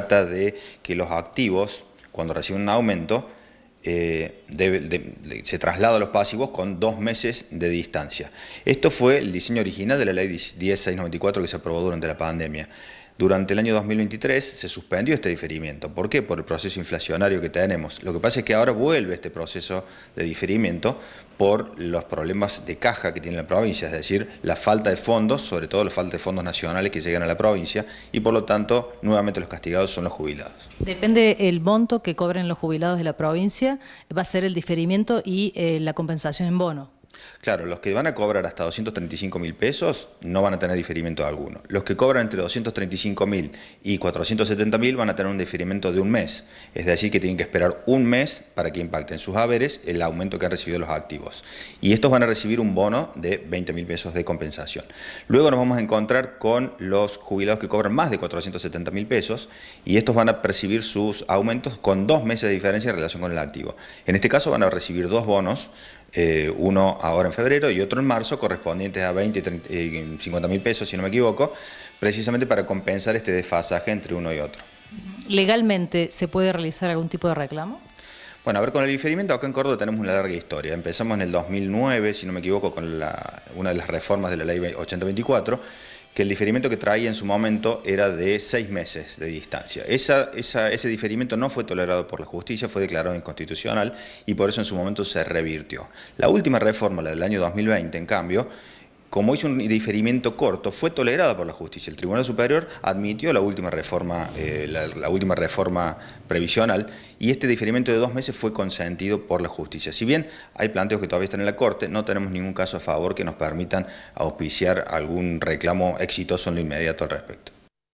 trata de que los activos, cuando reciben un aumento, eh, se traslada a los pasivos con dos meses de distancia. Esto fue el diseño original de la ley 10694 que se aprobó durante la pandemia. Durante el año 2023 se suspendió este diferimiento. ¿Por qué? Por el proceso inflacionario que tenemos. Lo que pasa es que ahora vuelve este proceso de diferimiento por los problemas de caja que tiene la provincia, es decir, la falta de fondos, sobre todo la falta de fondos nacionales que llegan a la provincia y por lo tanto nuevamente los castigados son los jubilados. Depende el monto que cobren los jubilados de la provincia, va a ser el diferimiento y eh, la compensación en bono. Claro, los que van a cobrar hasta 235 mil pesos no van a tener diferimiento alguno. Los que cobran entre 235 mil y 470 mil van a tener un diferimiento de un mes. Es decir, que tienen que esperar un mes para que impacten sus haberes el aumento que han recibido los activos. Y estos van a recibir un bono de 20 mil pesos de compensación. Luego nos vamos a encontrar con los jubilados que cobran más de 470 mil pesos y estos van a percibir sus aumentos con dos meses de diferencia en relación con el activo. En este caso van a recibir dos bonos eh, uno ahora en febrero y otro en marzo, correspondientes a 20 y eh, mil pesos, si no me equivoco, precisamente para compensar este desfasaje entre uno y otro. ¿Legalmente se puede realizar algún tipo de reclamo? Bueno, a ver, con el diferimiento acá en Córdoba tenemos una larga historia. Empezamos en el 2009, si no me equivoco, con una de las reformas de la ley 8024, que el diferimiento que traía en su momento era de seis meses de distancia. Esa, ese diferimiento no fue tolerado por la justicia, fue declarado inconstitucional y por eso en su momento se revirtió. La última reforma, la del año 2020, en cambio, como hizo un diferimiento corto, fue tolerada por la justicia. El Tribunal Superior admitió la última reforma, eh, la, última reforma previsional y este diferimiento de dos meses fue consentido por la justicia. Si bien hay planteos que todavía están en la Corte, no tenemos ningún caso a favor que nos permitan auspiciar algún reclamo exitoso en lo inmediato al respecto.